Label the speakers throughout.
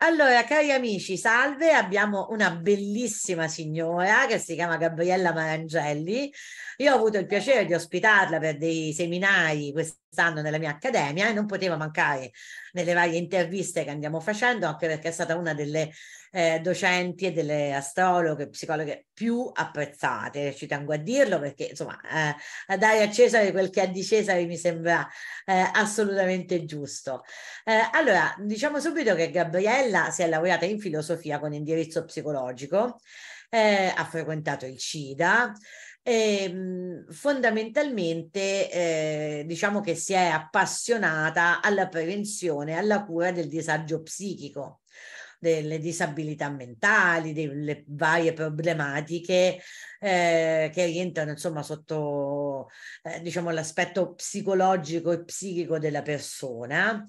Speaker 1: Allora, cari amici, salve, abbiamo una bellissima signora che si chiama Gabriella Marangelli. Io ho avuto il piacere di ospitarla per dei seminari quest'anno stanno nella mia accademia e non poteva mancare nelle varie interviste che andiamo facendo, anche perché è stata una delle eh, docenti e delle astrologhe, psicologhe più apprezzate, ci tengo a dirlo perché insomma eh, a dare a Cesare quel che ha di Cesare mi sembra eh, assolutamente giusto. Eh, allora, diciamo subito che Gabriella si è laureata in filosofia con indirizzo psicologico, eh, ha frequentato il CIDA, e ehm, fondamentalmente eh, diciamo che si è appassionata alla prevenzione, alla cura del disagio psichico delle disabilità mentali, delle varie problematiche eh, che rientrano insomma sotto eh, diciamo l'aspetto psicologico e psichico della persona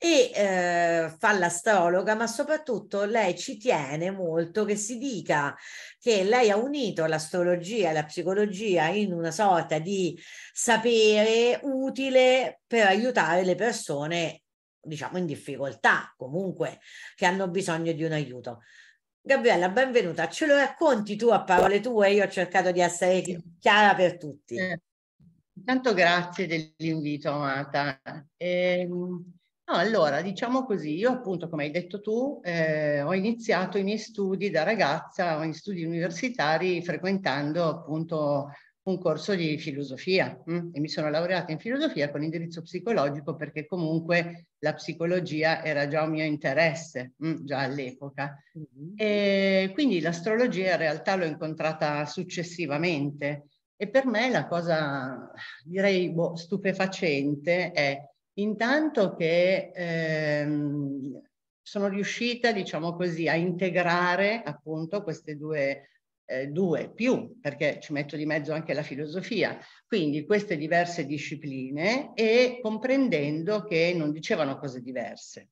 Speaker 1: e eh, fa l'astrologa, ma soprattutto lei ci tiene molto che si dica che lei ha unito l'astrologia e la psicologia in una sorta di sapere utile per aiutare le persone, diciamo, in difficoltà, comunque, che hanno bisogno di un aiuto. Gabriella, benvenuta. Ce lo racconti tu a parole tue? Io ho cercato di essere chiara per tutti. Eh,
Speaker 2: intanto grazie dell'invito, Amata. Eh, allora, diciamo così, io appunto, come hai detto tu, eh, ho iniziato i miei studi da ragazza, ho gli studi universitari frequentando appunto un corso di filosofia mh? Mm? e mi sono laureata in filosofia con indirizzo psicologico perché comunque la psicologia era già un mio interesse, mh? Mm? già all'epoca. Mm-hmm. E quindi l'astrologia in realtà l'ho incontrata successivamente e per me la cosa, direi, boh, stupefacente è Intanto che ehm, sono riuscita, diciamo così, a integrare appunto queste due, eh, due più, perché ci metto di mezzo anche la filosofia, quindi queste diverse discipline e comprendendo che non dicevano cose diverse,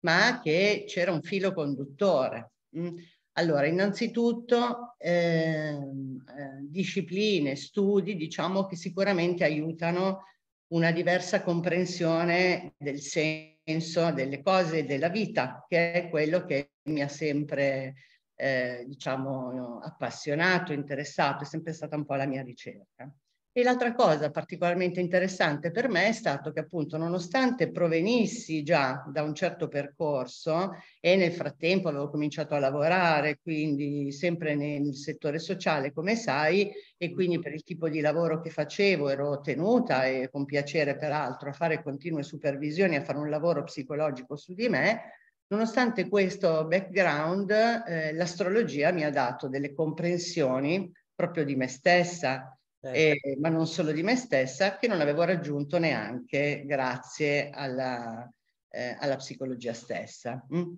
Speaker 2: ma che c'era un filo conduttore. Mm. Allora, innanzitutto ehm, eh, discipline, studi, diciamo che sicuramente aiutano una diversa comprensione del senso delle cose e della vita, che è quello che mi ha sempre, eh, diciamo, appassionato, interessato, è sempre stata un po' la mia ricerca. E l'altra cosa particolarmente interessante per me è stato che appunto nonostante provenissi già da un certo percorso e nel frattempo avevo cominciato a lavorare, quindi sempre nel settore sociale come sai, e quindi per il tipo di lavoro che facevo ero tenuta e con piacere peraltro a fare continue supervisioni, a fare un lavoro psicologico su di me, nonostante questo background eh, l'astrologia mi ha dato delle comprensioni proprio di me stessa Certo. eh. ma non solo di me stessa, che non avevo raggiunto neanche grazie alla, eh, alla psicologia stessa. Mm.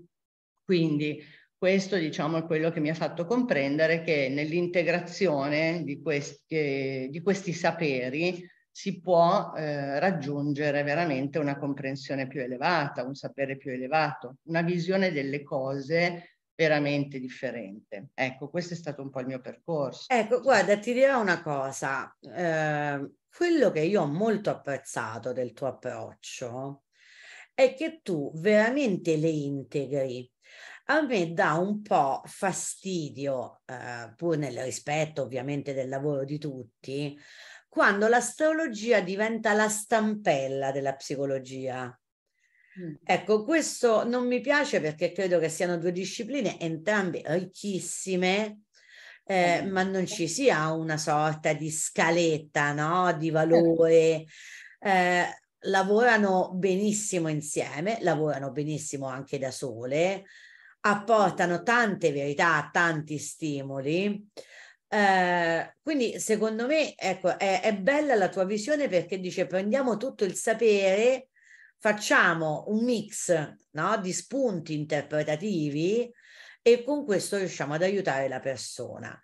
Speaker 2: Quindi questo diciamo è quello che mi ha fatto comprendere che nell'integrazione di, questi, di questi saperi si può eh, raggiungere veramente una comprensione più elevata, un sapere più elevato, una visione delle cose veramente differente. Ecco, questo è stato un po' il mio percorso.
Speaker 1: Ecco, guarda, ti dirò una cosa. Eh, quello che io ho molto apprezzato del tuo approccio è che tu veramente le integri. A me dà un po' fastidio, eh, pur nel rispetto ovviamente del lavoro di tutti, quando l'astrologia diventa la stampella della psicologia. Mm. Ecco, questo non mi piace perché credo che siano due discipline entrambe ricchissime, eh, mm. ma non ci sia una sorta di scaletta no? di certo. valore. Eh, lavorano benissimo insieme, lavorano benissimo anche da sole, apportano tante verità, tanti stimoli. Eh, quindi secondo me ecco, è, è bella la tua visione perché dice prendiamo tutto il sapere facciamo un mix no, di spunti interpretativi e con questo riusciamo ad aiutare la persona.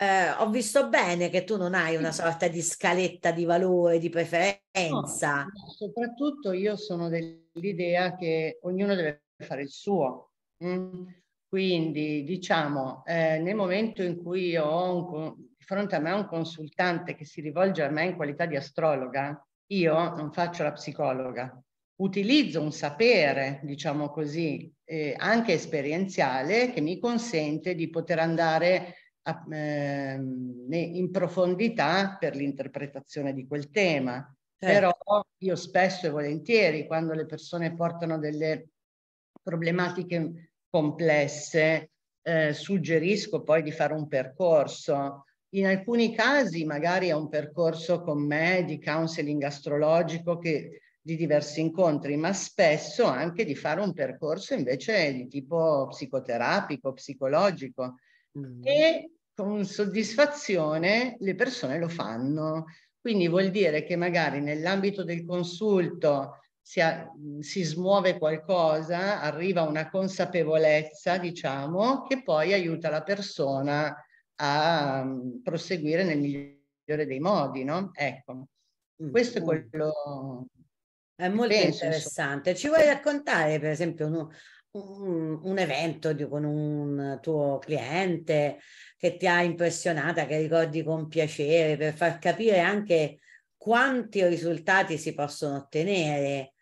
Speaker 1: Eh, ho visto bene che tu non hai una sorta di scaletta
Speaker 2: di valore, di preferenza. No, soprattutto io sono dell'idea che ognuno deve fare il suo. Mm? Quindi diciamo, eh, nel momento in cui io ho un, di fronte a me un consultante che si rivolge a me in qualità di astrologa, io non faccio la psicologa, utilizzo un sapere, diciamo così, eh, anche esperienziale che mi consente di poter andare a, eh, in profondità per l'interpretazione di quel tema. Certo. Però io spesso e volentieri, quando le persone portano delle problematiche complesse, eh, suggerisco poi di fare un percorso. In alcuni casi magari è un percorso con me di counseling astrologico che di diversi incontri, ma spesso anche di fare un percorso invece di tipo psicoterapico, psicologico. Mm. E con soddisfazione le persone lo fanno. Quindi vuol dire che magari nell'ambito del consulto si, ha, mm, si, smuove qualcosa, arriva una consapevolezza, diciamo, che poi aiuta la persona a um, proseguire nel migliore dei modi, no? Ecco, mm. questo è quello è molto Penso, interessante. Ci vuoi
Speaker 1: raccontare, per esempio, un, un, un evento di, con un tuo cliente che ti ha impressionata, che ricordi con piacere, per far capire anche quanti risultati si possono ottenere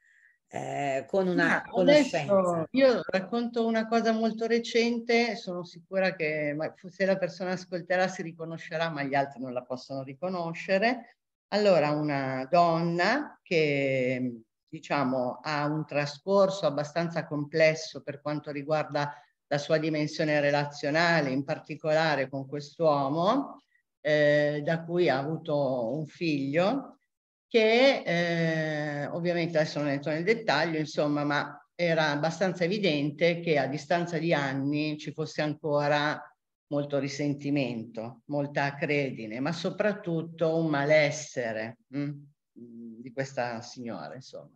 Speaker 1: eh, con una no, conoscenza.
Speaker 2: Io racconto una cosa molto recente, sono sicura che se la persona ascolterà si riconoscerà, ma gli altri non la possono riconoscere. Allora, una donna che diciamo, ha un trascorso abbastanza complesso per quanto riguarda la sua dimensione relazionale, in particolare con quest'uomo, eh, da cui ha avuto un figlio, che eh, ovviamente adesso non entro nel dettaglio, insomma, ma era abbastanza evidente che a distanza di anni ci fosse ancora molto risentimento, molta credine, ma soprattutto un malessere. Mh? Mm? di questa signora, insomma.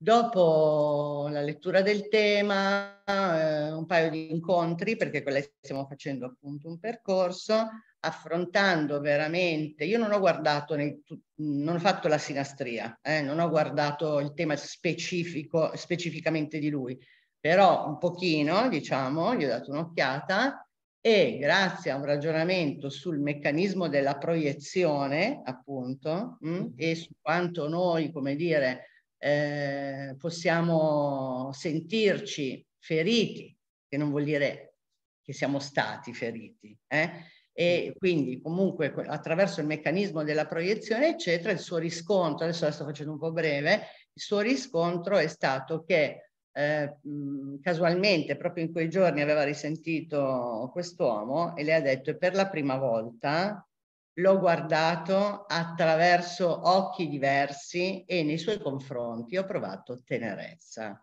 Speaker 2: Dopo la lettura del tema, eh, un paio di incontri, perché con lei stiamo facendo appunto un percorso, affrontando veramente, io non ho guardato, nel, non ho fatto la sinastria, eh, non ho guardato il tema specifico, specificamente di lui, però un pochino, diciamo, gli ho dato un'occhiata e grazie a un ragionamento sul meccanismo della proiezione, appunto, mm, mh, mm-hmm. e su quanto noi, come dire, eh, possiamo sentirci feriti, che non vuol dire che siamo stati feriti, eh? e mm. quindi comunque attraverso il meccanismo della proiezione, eccetera, il suo riscontro, adesso la sto facendo un po' breve, il suo riscontro è stato che eh, mm, casualmente proprio in quei giorni aveva risentito quest'uomo e le ha detto per la prima volta l'ho guardato attraverso occhi diversi e nei suoi confronti ho provato tenerezza.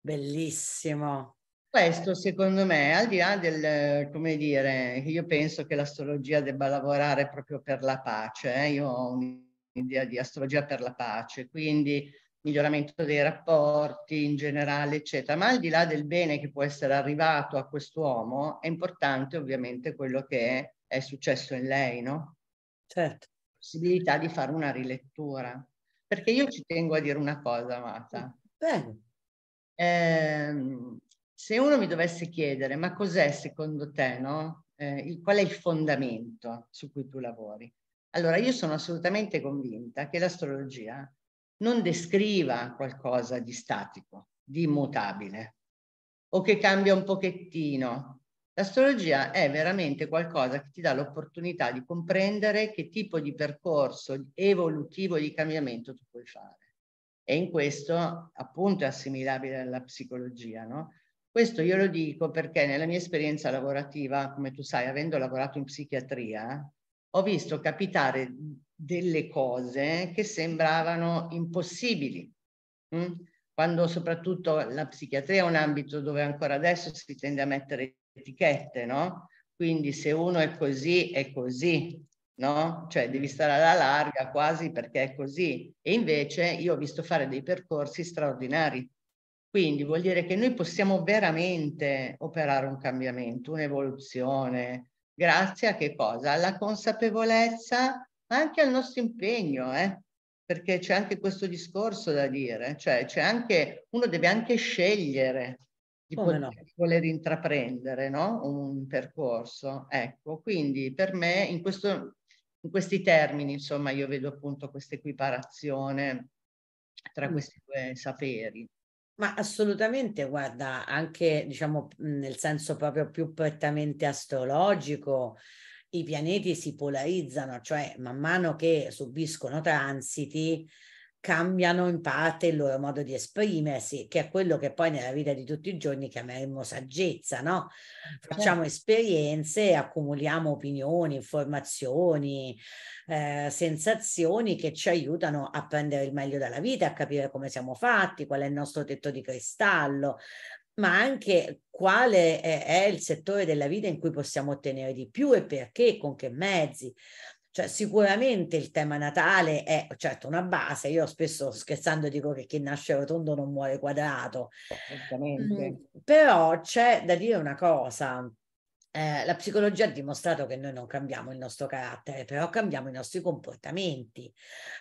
Speaker 2: Bellissimo. Questo secondo me, al di là del, come dire, io penso che l'astrologia debba lavorare proprio per la pace, eh? io ho un'idea di astrologia per la pace, quindi miglioramento dei rapporti in generale, eccetera. Ma al di là del bene che può essere arrivato a quest'uomo, è importante ovviamente quello che è, è successo in lei, no? Certo. Possibilità di fare una rilettura. Perché io ci tengo a dire una cosa, Amata. Bene. Eh, se uno mi dovesse chiedere, ma cos'è secondo te, no? Eh, il, qual è il fondamento su cui tu lavori? Allora, io sono assolutamente convinta che l'astrologia non descriva qualcosa di statico, di immutabile o che cambia un pochettino. L'astrologia è veramente qualcosa che ti dà l'opportunità di comprendere che tipo di percorso evolutivo di cambiamento tu puoi fare. E in questo appunto è assimilabile alla psicologia, no? Questo io lo dico perché nella mia esperienza lavorativa, come tu sai, avendo lavorato in psichiatria, ho visto capitare delle cose che sembravano impossibili. Mm? Quando soprattutto la psichiatria è un ambito dove ancora adesso si tende a mettere etichette, no? Quindi se uno è così, è così, no? Cioè devi stare alla larga quasi perché è così. E invece io ho visto fare dei percorsi straordinari. Quindi vuol dire che noi possiamo veramente operare un cambiamento, un'evoluzione, grazie a che cosa? Alla consapevolezza, ma anche al nostro impegno, eh? perché c'è anche questo discorso da dire, cioè c'è anche, uno deve anche scegliere di poter, no? voler intraprendere no? un percorso. Ecco, quindi per me in, questo, in questi termini, insomma, io vedo appunto questa equiparazione tra mm. questi due saperi. Ma
Speaker 1: assolutamente, guarda, anche diciamo mhmm, nel senso proprio più prettamente astrologico, i pianeti si polarizzano, cioè man mano che subiscono transiti, cambiano in parte il loro modo di esprimersi, che è quello che poi nella vita di tutti i giorni chiameremmo saggezza, no? Facciamo certo. esperienze, accumuliamo opinioni, informazioni, eh, sensazioni che ci aiutano a prendere il meglio dalla vita, a capire come siamo fatti, qual è il nostro tetto di cristallo, ma anche quale è, è il settore della vita in cui possiamo ottenere di più e perché, con che mezzi. Cioè, sicuramente il tema natale è certo una base. Io spesso scherzando dico che chi nasce rotondo non muore quadrato. Mm, però c'è da dire una cosa. Eh, la psicologia ha dimostrato che noi non cambiamo il nostro carattere, però cambiamo i nostri comportamenti.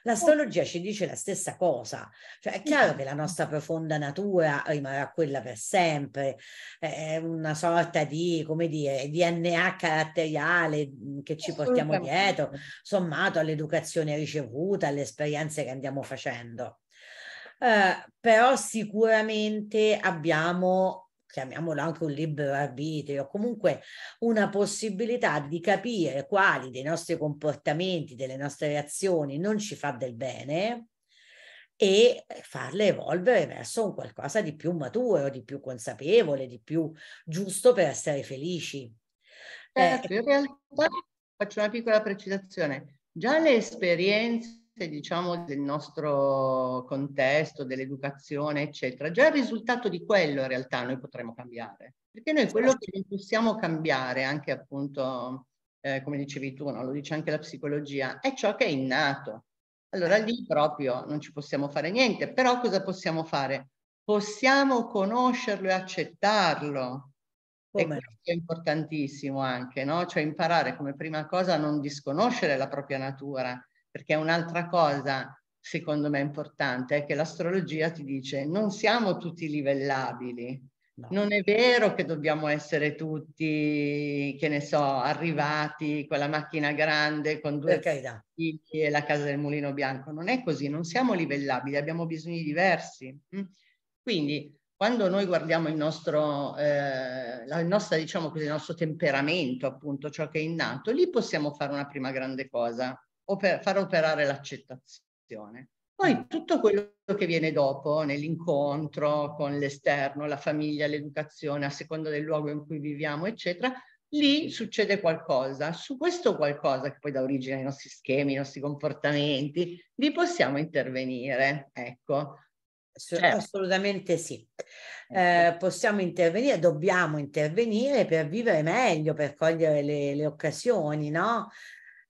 Speaker 1: L'astrologia ci dice la stessa cosa, cioè è chiaro esatto. che la nostra profonda natura rimarrà quella per sempre, è una sorta di, come dire, DNA caratteriale che ci portiamo dietro, sommato all'educazione ricevuta, alle esperienze che andiamo facendo. Eh, però sicuramente abbiamo chiamiamolo anche un libero arbitrio, comunque una possibilità di capire quali dei nostri comportamenti, delle nostre reazioni non ci fa del bene e farle evolvere verso un qualcosa di più maturo, di più consapevole, di più giusto per essere felici. Certo,
Speaker 2: eh, in realtà faccio una piccola precisazione. Già le esperienze diciamo, del nostro contesto, dell'educazione, eccetera. Già il risultato di quello in realtà noi potremo cambiare, perché noi quello certo. che non possiamo cambiare, anche appunto, eh, come dicevi tu, no? lo dice anche la psicologia, è ciò che è innato. Allora lì proprio non ci possiamo fare niente, però cosa possiamo fare? Possiamo conoscerlo e accettarlo. Come? E questo è importantissimo anche, no? Cioè imparare come prima cosa a non disconoscere la propria natura, perché un'altra cosa secondo me importante è che l'astrologia ti dice non siamo tutti livellabili, No. Non è vero che dobbiamo essere tutti, che ne so, arrivati con la macchina grande, con due figli e la casa del mulino bianco. Non è così, non siamo livellabili, abbiamo bisogni diversi. Mm? Quindi quando noi guardiamo il nostro, eh, la nostra, diciamo così, il nostro temperamento, appunto, ciò che è innato, lì possiamo fare una prima grande cosa oper- far operare l'accettazione. Poi mm. tutto quello che viene dopo, nell'incontro con l'esterno, la famiglia, l'educazione, a seconda del luogo in cui viviamo, eccetera, lì succede qualcosa. Su questo qualcosa che poi dà origine ai nostri schemi, ai nostri comportamenti, lì possiamo intervenire. Ecco. Certo. Assolutamente sì.
Speaker 1: Ecco. Eh, possiamo intervenire, dobbiamo intervenire per vivere meglio, per cogliere le, le occasioni, no?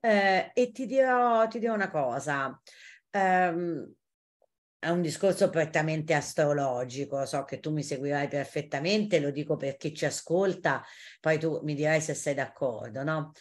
Speaker 1: Eh, e ti dirò, ti dirò, una cosa. Um, è un discorso prettamente astrologico, so che tu mi seguirai perfettamente, lo dico per chi ci ascolta, poi tu mi dirai se sei d'accordo, no?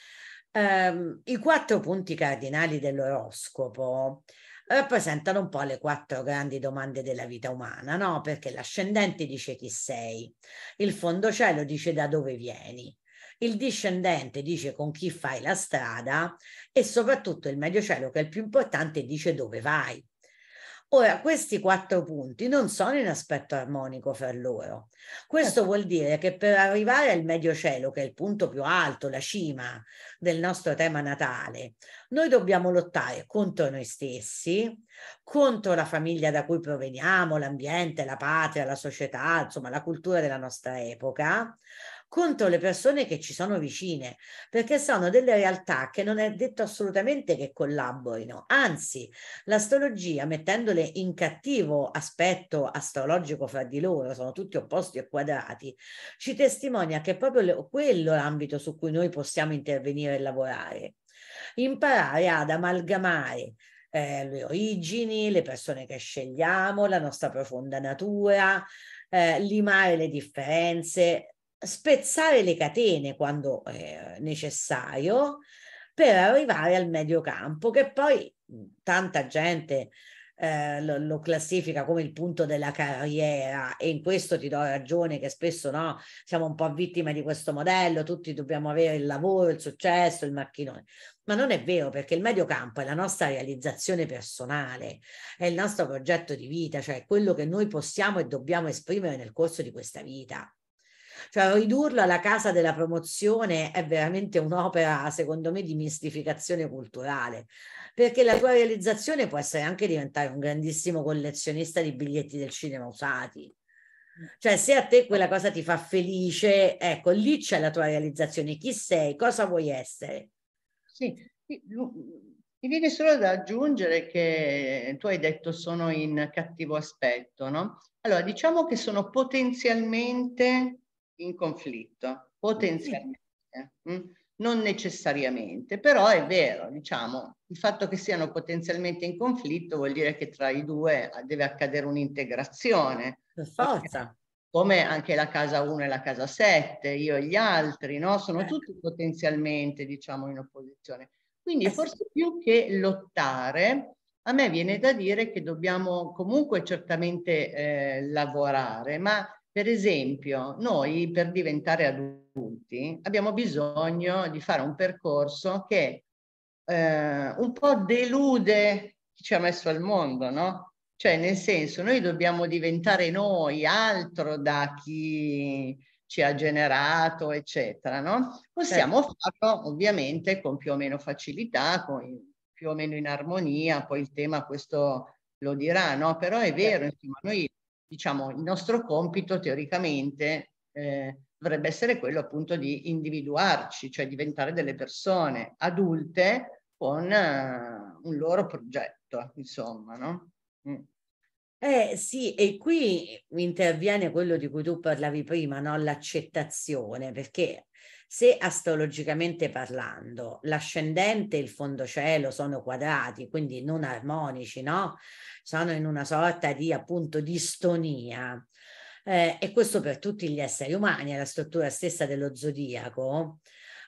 Speaker 1: Um, I quattro punti cardinali dell'oroscopo rappresentano un po' le quattro grandi domande della vita umana, no? Perché l'ascendente dice chi sei, il fondo cielo dice da dove vieni, il discendente dice con chi fai la strada e soprattutto il medio cielo, che è il più importante, dice dove vai. Ora, questi quattro punti non sono in aspetto armonico fra loro. Questo certo. vuol dire che per arrivare al medio cielo, che è il punto più alto, la cima del nostro tema natale, noi dobbiamo lottare contro noi stessi, contro la famiglia da cui proveniamo, l'ambiente, la patria, la società, insomma la cultura della nostra epoca, contro le persone che ci sono vicine, perché sono delle realtà che non è detto assolutamente che collaborino. Anzi, l'astrologia, mettendole in cattivo aspetto astrologico fra di loro, sono tutti opposti e quadrati, ci testimonia che è proprio quello l'ambito su cui noi possiamo intervenire e lavorare. Imparare ad amalgamare eh, le origini, le persone che scegliamo, la nostra profonda natura, eh, limare le differenze, spezzare le catene quando è eh, necessario per arrivare al medio campo, che poi tanta gente eh, lo, lo, classifica come il punto della carriera e in questo ti do ragione che spesso no, siamo un po' vittime di questo modello, tutti dobbiamo avere il lavoro, il successo, il macchinone. Ma non è vero perché il medio campo è la nostra realizzazione personale, è il nostro progetto di vita, cioè quello che noi possiamo e dobbiamo esprimere nel corso di questa vita. Cioè ridurlo alla casa della promozione è veramente un'opera, secondo me, di mistificazione culturale, perché la tua realizzazione può essere anche diventare un grandissimo collezionista di biglietti del cinema usati. Cioè, se a te quella cosa ti fa felice, ecco, lì c'è la tua realizzazione. Chi sei?
Speaker 2: Cosa vuoi essere? Sì, mi viene solo da aggiungere che tu hai detto sono in cattivo aspetto, no? Allora, diciamo che sono potenzialmente in conflitto, potenzialmente. Mm? Non necessariamente, però è vero, diciamo, il fatto che siano potenzialmente in conflitto vuol dire che tra i due deve accadere un'integrazione. Per forza come anche la casa 1 e la casa 7, io e gli altri, no? Sono certo. tutti potenzialmente, diciamo, in opposizione. Quindi eh forse più che lottare, a me viene da dire che dobbiamo comunque certamente eh, lavorare, ma per esempio, noi per diventare adulti abbiamo bisogno di fare un percorso che eh, un po' delude chi ci ha messo al mondo, no? Cioè, nel senso, noi dobbiamo diventare noi, altro da chi ci ha generato, eccetera, no? Possiamo certo. farlo ovviamente con più o meno facilità, con più o meno in armonia, poi il tema questo lo dirà, no? Però è vero, certo. insomma, noi diciamo, il nostro compito teoricamente eh, dovrebbe essere quello appunto di individuarci, cioè diventare delle persone adulte con eh, un loro progetto, insomma, no? Mm. Eh sì, e qui interviene
Speaker 1: quello di cui tu parlavi prima, no? l'accettazione, perché se astrologicamente parlando l'ascendente e il fondo cielo sono quadrati, quindi non armonici, no? sono in una sorta di appunto distonia. Eh, e questo per tutti gli esseri umani, è la struttura stessa dello zodiaco.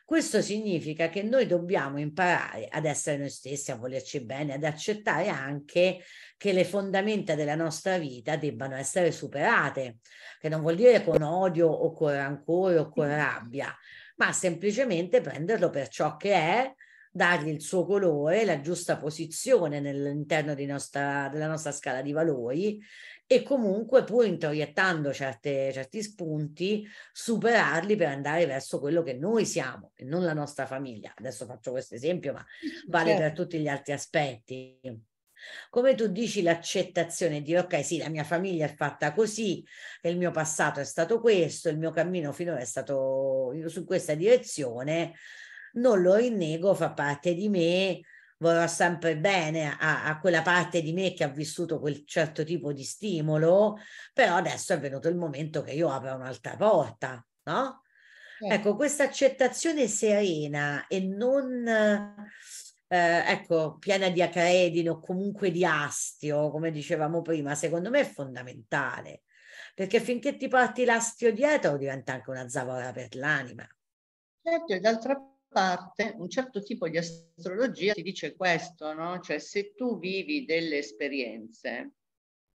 Speaker 1: Questo significa che noi dobbiamo imparare ad essere noi stessi, a volerci bene, ad accettare anche che le fondamenta della nostra vita debbano essere superate, che non vuol dire con odio o con rancore o con mm. rabbia, ma semplicemente prenderlo per ciò che è, dargli il suo colore, la giusta posizione nell'interno nostra, della nostra scala di valori e comunque pur introiettando certe, certi spunti, superarli per andare verso quello che noi siamo e non la nostra famiglia. Adesso faccio questo esempio, ma vale certo. per tutti gli altri aspetti. Come tu dici l'accettazione, dire ok sì, la mia famiglia è fatta così, il mio passato è stato questo, il mio cammino finora è stato su questa direzione, non lo rinnego, fa parte di me, vorrò sempre bene a, a, quella parte di me che ha vissuto quel certo tipo di stimolo, però adesso è venuto il momento che io apra un'altra porta, no? Eh. Ecco, questa accettazione serena e non, eh, ecco, piena di acredine o comunque di astio, come dicevamo prima, secondo me è fondamentale, perché finché
Speaker 2: ti porti l'astio dietro diventa anche una zavorra per l'anima. Certo, e d'altra parte parte un certo tipo di astrologia ti dice questo, no? Cioè se tu vivi delle esperienze,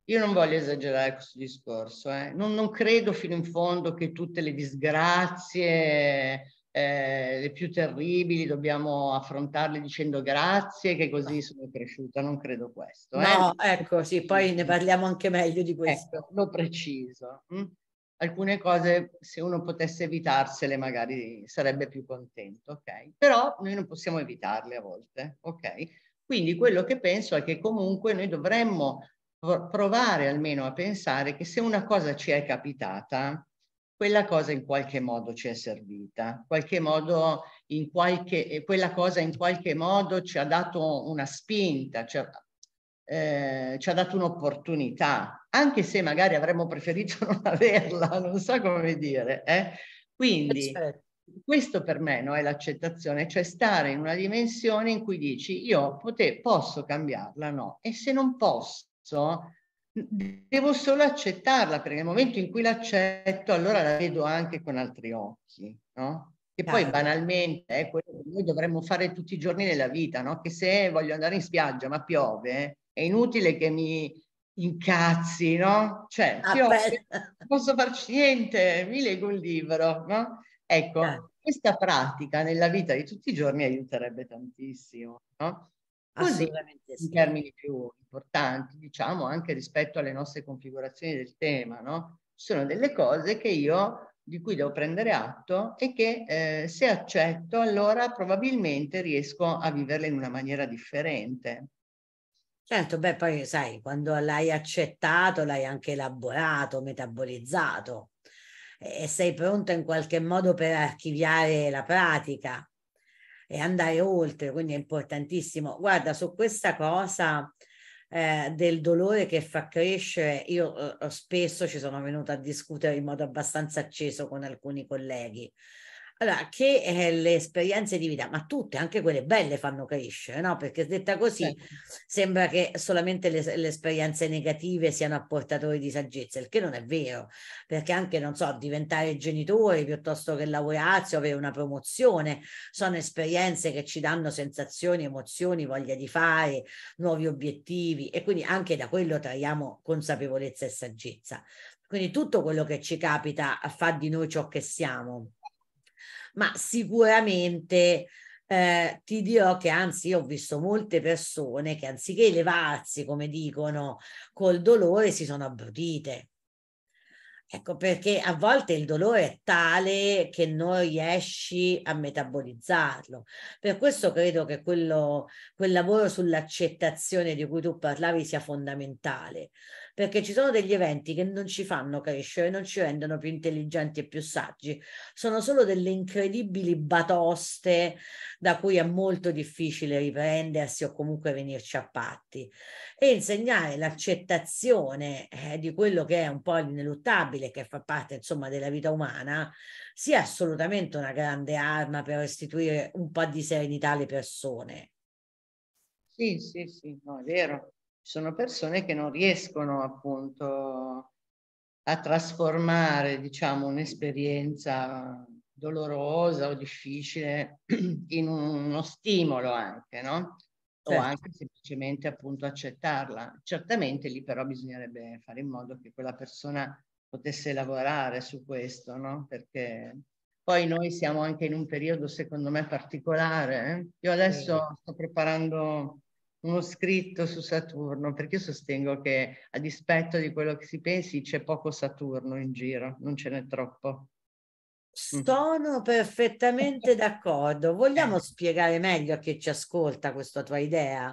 Speaker 2: io non voglio esagerare questo discorso, eh? non, non, credo fino in fondo che tutte le disgrazie, eh, le più terribili, dobbiamo affrontarle dicendo grazie che così sono cresciuta, non credo questo. Eh. No, eh? ecco, sì, poi ne parliamo anche meglio di questo. Ecco, lo preciso. Hm? alcune cose se uno potesse evitarsele magari sarebbe più contento, ok? Però noi non possiamo evitarle a volte, ok? Quindi quello che penso è che comunque noi dovremmo provare almeno a pensare che se una cosa ci è capitata, quella cosa in qualche modo ci è servita, qualche modo in qualche, eh, quella cosa in qualche modo ci ha dato una spinta, ci eh, ci ha dato un'opportunità, anche se magari avremmo preferito non averla, non so come dire. Eh? Quindi questo per me no, è l'accettazione, cioè stare in una dimensione in cui dici io pote- posso cambiarla, no? E se non posso, devo solo accettarla, perché nel momento in cui l'accetto, allora la vedo anche con altri occhi, no? Che poi banalmente è quello che noi dovremmo fare tutti i giorni nella vita, no? Che se voglio andare in spiaggia ma piove, è inutile che mi incazzi, no? Cioè, ah, io non posso farci niente, mi leggo un libro, no? Ecco, ah. questa pratica nella vita di tutti i giorni aiuterebbe tantissimo, no? Così, in sì. termini più importanti, diciamo, anche rispetto alle nostre configurazioni del tema, no? Ci sono delle cose che io di cui devo prendere atto e che eh, se accetto allora probabilmente riesco a viverle in una maniera differente.
Speaker 1: Certo, beh, poi sai, quando l'hai accettato, l'hai anche elaborato, metabolizzato e sei pronta in qualche modo per archiviare la pratica e andare oltre, quindi è importantissimo. Guarda, su questa cosa eh, del dolore che fa crescere, io eh, spesso ci sono venuta a discutere in modo abbastanza acceso con alcuni colleghi, allora, che eh, le esperienze di vita, ma tutte, anche quelle belle, fanno crescere, no? Perché detta così certo. sembra che solamente le, le, esperienze negative siano apportatori di saggezza, il che non è vero, perché anche, non so, diventare genitori piuttosto che lavorarsi o avere una promozione, sono esperienze che ci danno sensazioni, emozioni, voglia di fare, nuovi obiettivi e quindi anche da quello traiamo consapevolezza e saggezza. Quindi tutto quello che ci capita fa di noi ciò che siamo ma sicuramente eh, ti dirò che anzi io ho visto molte persone che anziché levarsi, come dicono, col dolore, si sono abbrutite. Ecco perché a volte il dolore è tale che non riesci a metabolizzarlo. Per questo credo che quello, quel lavoro sull'accettazione di cui tu parlavi sia fondamentale, perché ci sono degli eventi che non ci fanno crescere, non ci rendono più intelligenti e più saggi, sono solo delle incredibili batoste da cui è molto difficile riprendersi o comunque venirci a patti. E insegnare l'accettazione eh, di quello che è un po' ineluttabile, che fa parte insomma della vita umana, sia assolutamente una grande arma per restituire un po' di serenità alle persone.
Speaker 2: Sì, sì, sì, no, è vero sono persone che non riescono appunto a trasformare, diciamo, un'esperienza dolorosa o difficile in uno stimolo anche, no? Certo. O anche semplicemente appunto accettarla. Certamente lì però bisognerebbe fare in modo che quella persona potesse lavorare su questo, no? Perché poi noi siamo anche in un periodo secondo me particolare. Eh? Io adesso sto preparando uno scritto su Saturno, perché io sostengo che a dispetto di quello che si pensi c'è poco Saturno in giro, non ce n'è troppo. Mm. Sono perfettamente d'accordo. Vogliamo eh. spiegare meglio a chi ci ascolta questa tua idea?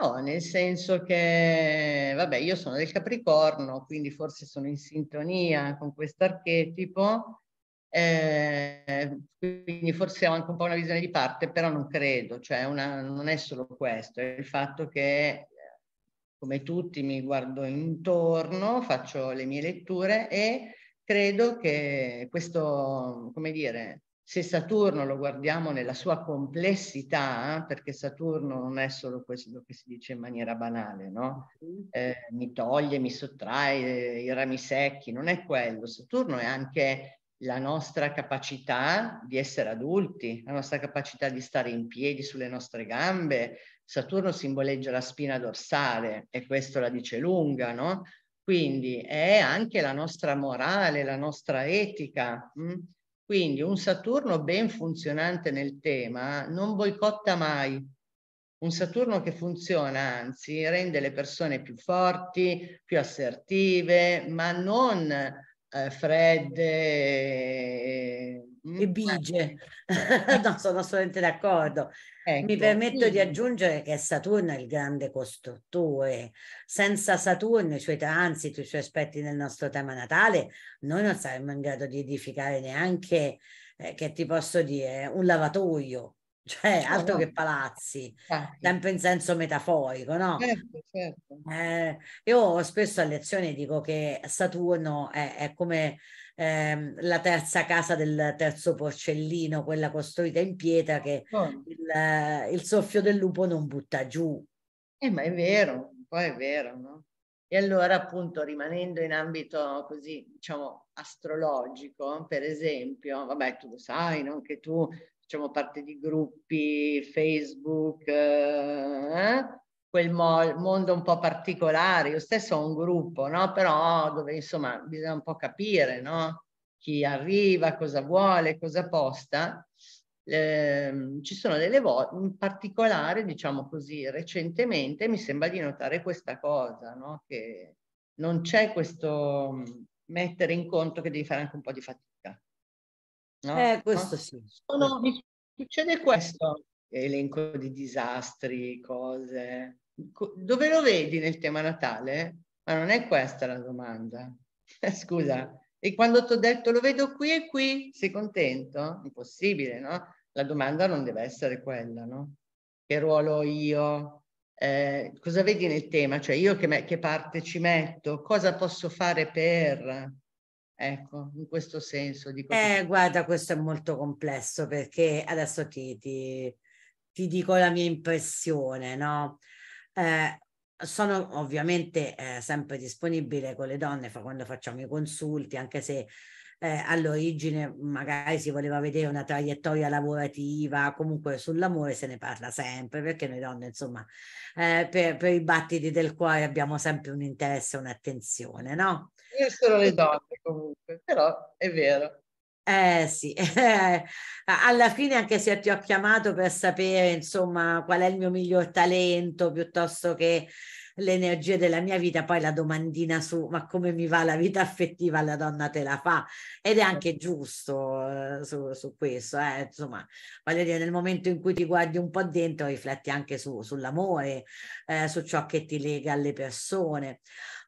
Speaker 2: No, nel senso che, vabbè, io sono del Capricorno, quindi forse sono in sintonia con questo archetipo eh, quindi forse ho anche un po' una visione di parte, però non credo, cioè una, non è solo questo, è il fatto che come tutti mi guardo intorno, faccio le mie letture e credo che questo, come dire, se Saturno lo guardiamo nella sua complessità, perché Saturno non è solo questo che si dice in maniera banale, no? Eh, mi toglie, mi sottrae eh, i rami secchi, non è quello. Saturno è anche la nostra capacità di essere adulti, la nostra capacità di stare in piedi sulle nostre gambe. Saturno simboleggia la spina dorsale e questo la dice lunga, no? Quindi è anche la nostra morale, la nostra etica. Mm? Quindi un Saturno ben funzionante nel tema non boicotta mai. Un Saturno che funziona, anzi, rende le persone più forti, più assertive, ma non eh, fredde eh, e mm, bige
Speaker 1: no, sono assolutamente d'accordo. Ecco, Mi permetto sì. di aggiungere che Saturno è il grande costruttore. Senza Saturno, i suoi transiti, i suoi aspetti nel nostro tema natale, noi non saremmo in grado di edificare neanche, eh, che ti posso dire, un lavatoio. Cioè, altro che palazzi, certo. sempre in senso metaforico, no? Certo, certo. Eh, io spesso a lezione dico che Saturno è, è come ehm, la terza casa del terzo porcellino, quella costruita in pietra che oh. il, eh, il, soffio del lupo non butta giù. Eh, ma è vero,
Speaker 2: poi è vero, no? E allora appunto rimanendo in ambito così, diciamo, astrologico, per esempio, vabbè, tu lo sai, non che tu facciamo parte di gruppi, Facebook, eh, eh? quel mo mondo un po' particolare. Io stesso ho un gruppo, no? però dove insomma bisogna un po' capire no? chi arriva, cosa vuole, cosa posta. Eh, ci sono delle volte, in particolare, diciamo così, recentemente mi sembra di notare questa cosa, no? che non c'è questo mettere in conto che devi fare anche un po' di fatica. No? Eh, questo sì. Sono, mi succede questo elenco di disastri, cose. Dove lo vedi nel tema Natale? Ma non è questa la domanda. Scusa, e quando ti ho detto lo vedo qui e qui, sei contento? Impossibile, no? La domanda non deve essere quella, no? Che ruolo ho io? Eh, cosa vedi nel tema? Cioè io che, me, che parte ci metto? Cosa posso fare per? Ecco, in questo senso. Dico eh, guarda, questo è molto complesso perché
Speaker 1: adesso ti, ti, ti dico la mia impressione, no? Eh, sono ovviamente eh, sempre disponibile con le donne quando facciamo i consulti, anche se eh, all'origine magari si voleva vedere una traiettoria lavorativa, comunque sull'amore se ne parla sempre, perché noi donne, insomma, eh, per, per, i battiti del cuore abbiamo sempre un interesse, un'attenzione, no? Io sono le donne
Speaker 2: comunque, però è vero.
Speaker 1: Eh sì, alla fine anche se ti ho chiamato per sapere insomma qual è il mio miglior talento piuttosto che le energie della mia vita, poi la domandina su ma come mi va la vita affettiva, la donna te la fa ed è anche certo. giusto eh, su, su, questo, eh. insomma, voglio dire, nel momento in cui ti guardi un po' dentro rifletti anche su, sull'amore, eh, su ciò che ti lega alle persone.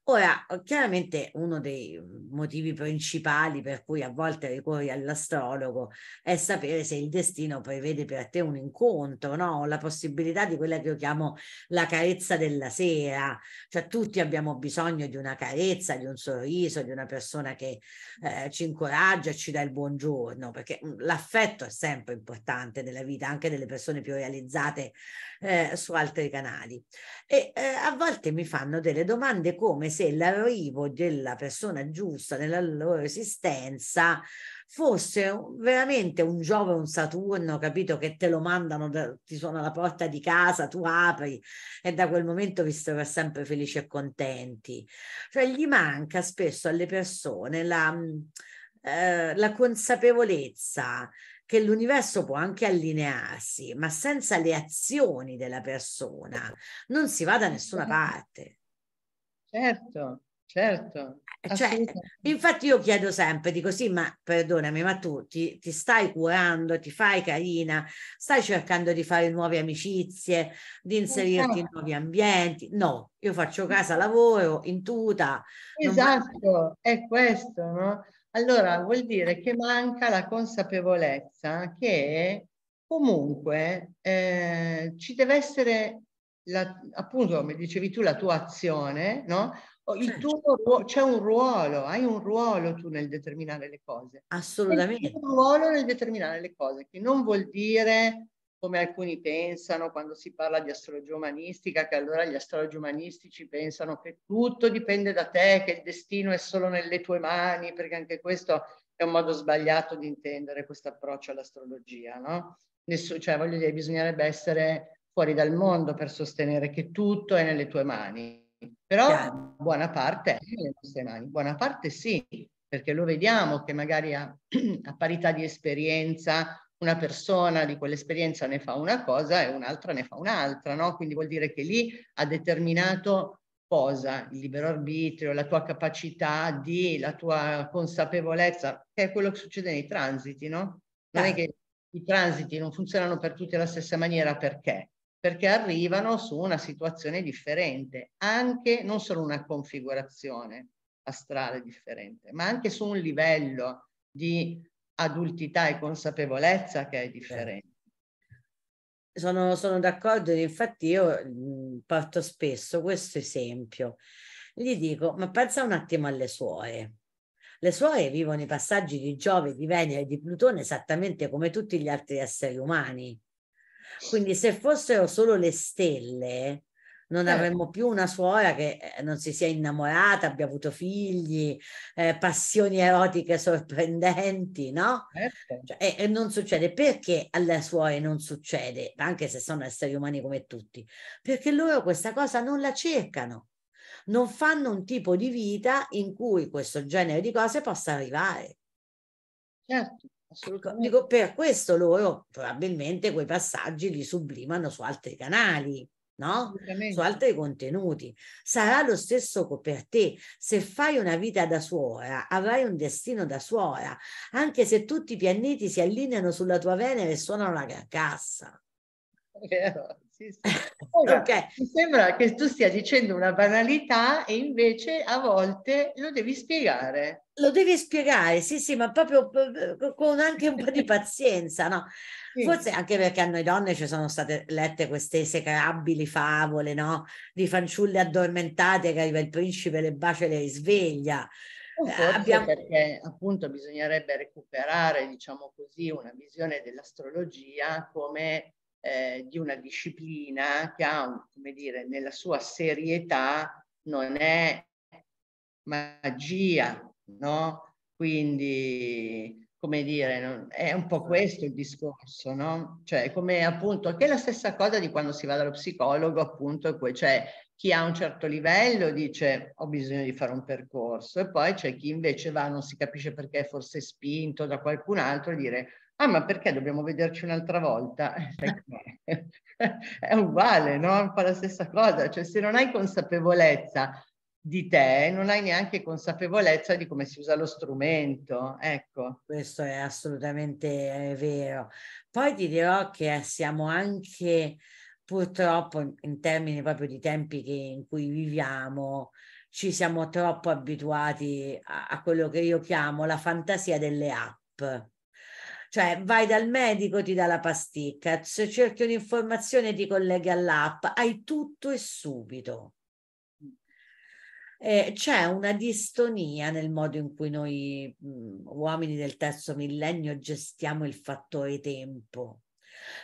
Speaker 1: Ora, chiaramente uno dei mhmm, motivi principali per cui a volte ricorri all'astrologo è sapere se il destino prevede per te un incontro, no? la possibilità di quella che io chiamo la carezza della sera, cioè tutti abbiamo bisogno di una carezza, di un sorriso, di una persona che eh, ci incoraggia e ci dà il buongiorno, perché mhmm, l'affetto è sempre importante nella vita, anche delle persone più realizzate eh, su altri canali. E eh, a volte mi fanno delle domande come se l'arrivo della persona giusta nella loro esistenza fosse veramente un Giove, un Saturno, capito, che te lo mandano, da, ti suona la porta di casa, tu apri e da quel momento vi starà sempre felici e contenti. Cioè gli manca spesso alle persone la, eh, la consapevolezza che l'universo può anche allinearsi, ma senza le azioni della persona non si va da nessuna parte. Certo, certo. Eh, cioè, infatti io chiedo sempre, dico sì, ma perdonami, ma tu ti, ti, stai curando, ti fai carina, stai cercando di fare nuove amicizie, di inserirti in esatto. nuovi ambienti.
Speaker 2: No, io faccio casa, lavoro, in tuta. Esatto, è questo, no? Allora vuol dire che manca la consapevolezza che comunque eh, ci deve essere la, appunto come dicevi tu, la tua azione, no? Certo. Tuo, c'è un ruolo, hai un ruolo tu nel determinare le cose. Assolutamente. Hai un ruolo nel determinare le cose, che non vuol dire come alcuni pensano quando si parla di astrologia umanistica, che allora gli astrologi umanistici pensano che tutto dipende da te, che il destino è solo nelle tue mani, perché anche questo è un modo sbagliato di intendere questo approccio all'astrologia, no? Nessu- cioè, voglio dire, bisognerebbe essere fuori dal mondo per sostenere che tutto è nelle tue mani. Però Chiaro. buona parte è nelle nostre mani, buona parte sì, perché lo vediamo che magari a, a parità di esperienza una persona di quell'esperienza ne fa una cosa e un'altra ne fa un'altra, no? Quindi vuol dire che lì ha determinato cosa? Il libero arbitrio, la tua capacità di, la tua consapevolezza, che è quello che succede nei transiti, no? Non è che i transiti non funzionano per tutti alla stessa maniera perché? perché arrivano su una situazione differente, anche non solo una configurazione astrale differente, ma anche su un livello di adultità e consapevolezza che è differente. Sono, sono d'accordo, infatti io porto
Speaker 1: spesso questo esempio. Gli dico, ma pensa un attimo alle suore. Le suore vivono i passaggi di Giove, di Venere, e di Plutone esattamente come tutti gli altri esseri umani quindi se fossero solo le stelle, non certo. avremmo più una suora che eh, non si sia innamorata, abbia avuto figli, eh, passioni erotiche sorprendenti, no? Certo. Cioè, e, e, non succede perché alle suore non succede, anche se sono esseri umani come tutti, perché loro questa cosa non la cercano, non fanno un tipo di vita in cui questo genere di cose possa arrivare. Certo. Assolutamente. Dico, per questo loro probabilmente quei passaggi li sublimano su altri canali. No? Su altri contenuti. Sarà lo stesso per te. Se fai una vita da suora, avrai un destino da suora, anche se tutti i pianeti si allineano sulla tua Venere e suonano
Speaker 2: la carcassa. Vero sì, sì. Ora, okay. Mi sembra che tu stia dicendo una banalità e invece a volte lo devi spiegare. Lo
Speaker 1: devi spiegare, sì, sì, ma proprio eh, con anche un po' di pazienza, no? Sì. Forse anche perché a noi donne ci sono state lette queste esecrabili favole, no? Di fanciulle addormentate che arriva il principe, le bacia e le sveglia. Eh, abbiamo...
Speaker 2: perché appunto bisognerebbe recuperare, diciamo così, una visione dell'astrologia come eh, di una disciplina che ha, come dire, nella sua serietà non è magia, no? Quindi, come dire, non, è un po' questo il discorso, no? Cioè, come appunto, che è la stessa cosa di quando si va dallo psicologo, appunto, cioè chi ha un certo livello dice ho bisogno di fare un percorso e poi c'è chi invece va, non si capisce perché forse spinto da qualcun altro, dire ah ma perché dobbiamo vederci un'altra volta? è uguale, no? Fa la stessa cosa, cioè se non hai consapevolezza di te, non hai neanche consapevolezza di come si usa lo strumento, ecco. Questo è assolutamente vero. Poi ti
Speaker 1: dirò che siamo anche purtroppo in termini proprio di tempi che, in cui viviamo, ci siamo troppo abituati a, a quello che io chiamo la fantasia delle app. Cioè vai dal medico, ti dà la pasticca, se cerchi un'informazione ti colleghi all'app, hai tutto e subito. Eh, c'è una distonia nel modo in cui noi mh, uomini del terzo millennio gestiamo il fattore tempo,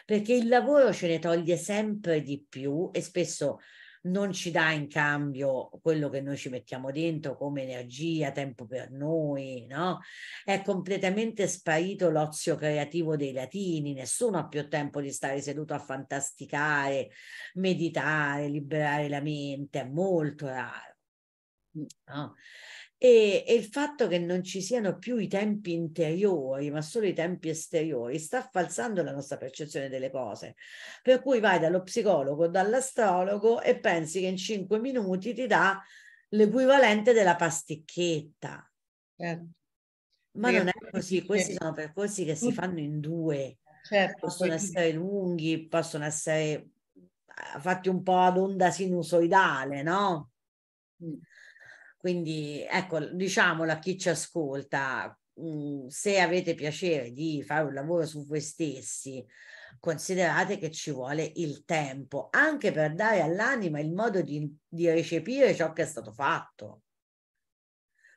Speaker 1: perché il lavoro ce ne toglie sempre di più e spesso non ci dà in cambio quello che noi ci mettiamo dentro come energia, tempo per noi, no? È completamente sparito l'ozio creativo dei latini, nessuno ha più tempo di stare seduto a fantasticare, meditare, liberare la mente, è molto raro. No? E, e, il fatto che non ci siano più i tempi interiori, ma solo i tempi esteriori, sta falsando la nostra percezione delle cose. Per cui vai dallo psicologo, dall'astrologo e pensi che in cinque minuti ti dà l'equivalente della pasticchetta. Certo. Ma Perché non è così, questi sono percorsi che si fanno in due. Certo, possono essere lunghi, possono essere eh, fatti un po' ad onda sinusoidale, no? Mm quindi ecco, diciamolo a chi ci ascolta, mhmm, se avete piacere di fare un lavoro su voi stessi, considerate che ci vuole il tempo, anche per dare all'anima il modo di,
Speaker 2: di recepire ciò che è stato fatto.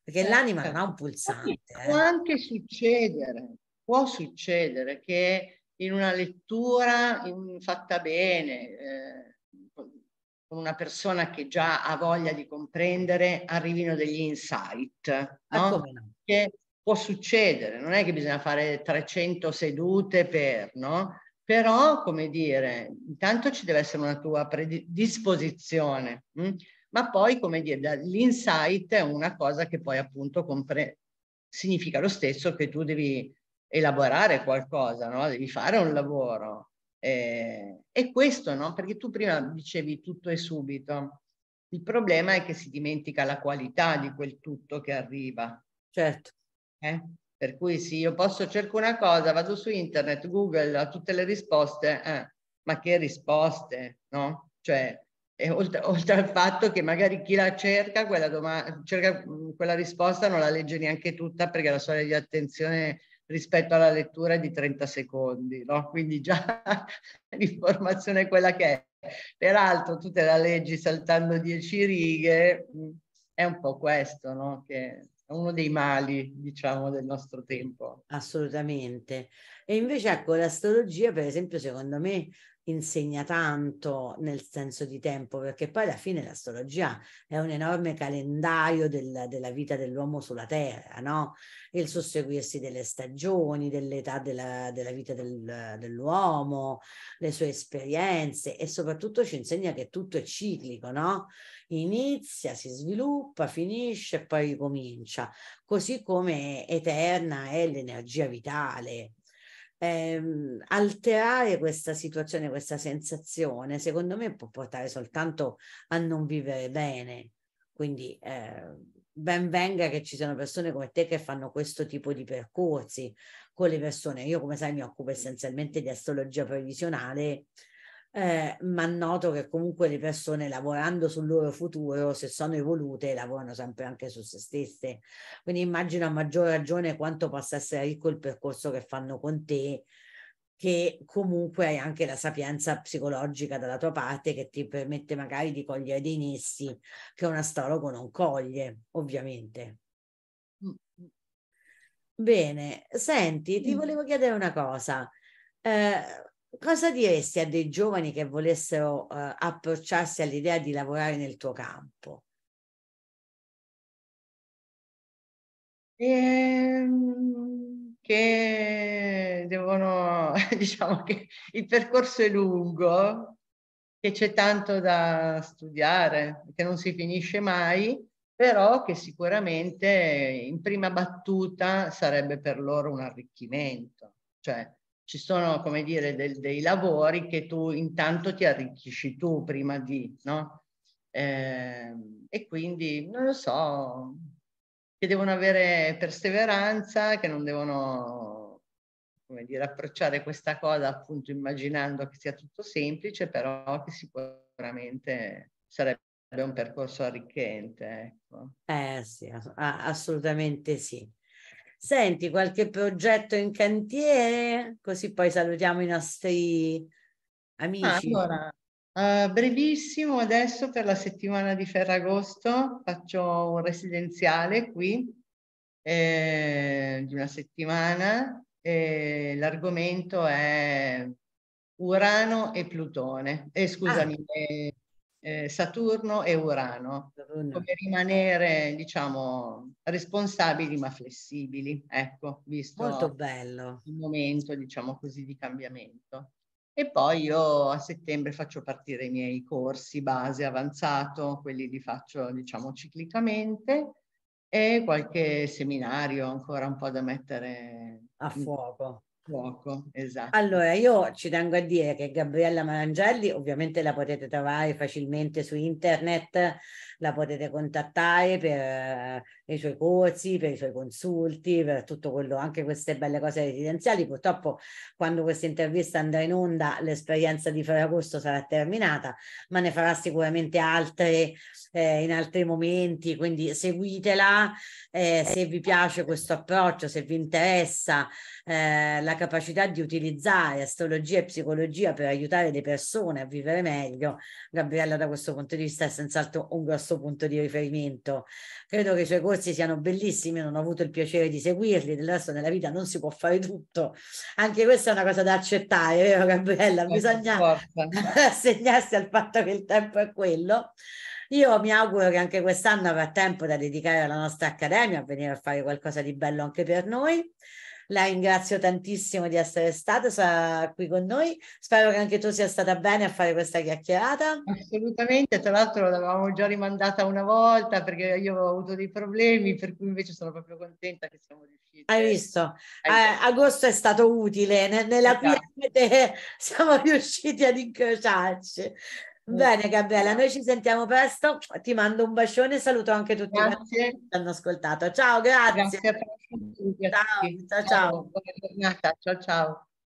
Speaker 2: Perché certo. l'anima non ha un
Speaker 1: certo. pulsante.
Speaker 2: Può eh. anche succedere, può succedere che in una lettura in, fatta bene, eh, con una persona che già ha voglia di comprendere, arrivino degli insight, ah, no? che può succedere, non è che bisogna fare 300 sedute per, no? Però, come dire, intanto ci deve essere una tua predisposizione, mh? Mm? ma poi, come dire, l'insight è una cosa che poi appunto compre- significa lo stesso che tu devi elaborare qualcosa, no? devi fare un lavoro, eh, è questo, no? Perché tu prima dicevi tutto e subito. Il problema è che si dimentica la qualità di quel tutto che arriva. Certo. Eh? Per cui sì, io posso cerco una cosa, vado su internet, Google, ho tutte le risposte, eh, ma che risposte, no? Cioè, oltre, oltre, al fatto che magari chi la cerca quella, cerca, quella risposta non la legge neanche tutta perché la sua di attenzione rispetto alla lettura di 30 secondi, no? quindi già l'informazione è quella che è. Peraltro tu te la leggi saltando 10 righe, mm, è un po' questo, no? che è uno dei mali, diciamo, del nostro tempo. Assolutamente. E invece ecco, l'astrologia, per
Speaker 1: esempio, secondo me insegna tanto nel senso di tempo, perché poi alla fine l'astrologia è un enorme calendario del, della vita dell'uomo sulla Terra, no? Il susseguirsi delle stagioni, dell'età della, della vita del, dell'uomo, le sue esperienze e soprattutto ci insegna che tutto è ciclico, no? Inizia, si sviluppa, finisce e poi ricomincia, così come eterna è l'energia vitale ehm, alterare questa situazione, questa sensazione, secondo me può portare soltanto a non vivere bene. Quindi eh, ben venga che ci siano persone come te che fanno questo tipo di percorsi con le persone. Io, come sai, mi occupo essenzialmente di astrologia previsionale eh, ma noto che comunque le persone lavorando sul loro futuro, se sono evolute, lavorano sempre anche su se stesse. Quindi immagino a maggior ragione quanto possa essere ricco il percorso che fanno con te, che comunque hai anche la sapienza psicologica dalla tua parte che ti permette magari di cogliere dei nessi che un astrologo non coglie, ovviamente. Mm, mm. Bene, senti, ti volevo chiedere una cosa. Eh, cosa diresti a dei giovani che volessero eh, approcciarsi all'idea di lavorare nel
Speaker 2: tuo campo? Ehm, che devono, diciamo che il percorso è lungo, che c'è tanto da studiare, che non si finisce mai, però che sicuramente in prima battuta sarebbe per loro un arricchimento. Cioè, ci sono, come dire, del, dei lavori che tu intanto ti arricchisci tu prima di, no? Eh, e quindi, non lo so, che devono avere perseveranza, che non devono, come dire, approcciare questa cosa appunto immaginando che sia tutto semplice, però che sicuramente sarebbe un percorso arricchente. Ecco.
Speaker 1: Eh sì, ass assolutamente sì. Senti, qualche progetto in cantiere? Così poi salutiamo i
Speaker 2: nostri amici. Allora, uh, brevissimo, adesso per la settimana di Ferragosto faccio un residenziale qui eh, di una settimana. Eh, l'argomento è Urano e Plutone, eh, ah. scusami, ah eh, Saturno e Urano, come rimanere diciamo responsabili ma flessibili, ecco, visto Molto bello. il momento diciamo così di cambiamento. E poi io a settembre faccio partire i miei corsi base avanzato, quelli li faccio diciamo ciclicamente e qualche seminario ancora un po' da mettere a fuoco fuoco, esatto. Allora, io ci
Speaker 1: tengo a dire che Gabriella Marangelli ovviamente la potete trovare facilmente su internet, la potete contattare per i suoi corsi, per i suoi consulti, per tutto quello, anche queste belle cose residenziali. Purtroppo quando questa intervista andrà in onda l'esperienza di Ferragosto sarà terminata, ma ne farà sicuramente altre eh, in altri momenti, quindi seguitela eh, se vi piace questo approccio, se vi interessa eh, la capacità di utilizzare astrologia e psicologia per aiutare le persone a vivere meglio. Gabriella da questo punto di vista è senz'altro un grosso punto di riferimento. Credo che i suoi corsi discorsi siano bellissimi, non ho avuto il piacere di seguirli, del resto nella vita non si può fare tutto. Anche questa è una cosa da accettare, vero Gabriella? Certo, Bisogna assegnarsi al fatto che il tempo è quello. Io mi auguro che anche quest'anno avrà tempo da dedicare alla nostra accademia, a venire a fare qualcosa di bello anche per noi. La ringrazio tantissimo di essere stata qui con noi. Spero che anche tu sia stata bene a fare questa chiacchierata. Assolutamente, tra l'altro l'avevamo
Speaker 2: già rimandata una volta perché io avevo avuto dei problemi, per cui invece sono proprio contenta che siamo
Speaker 1: riusciti. Hai visto? Hai eh, agosto è stato utile, nella esatto. Cui siamo riusciti ad incrociarci. Bene Gabriella, noi ci sentiamo presto, ti mando un bacione e saluto anche tutti grazie. che hanno ascoltato. Ciao, grazie. grazie ciao, ciao, ciao.
Speaker 2: Buona giornata,
Speaker 1: ciao ciao.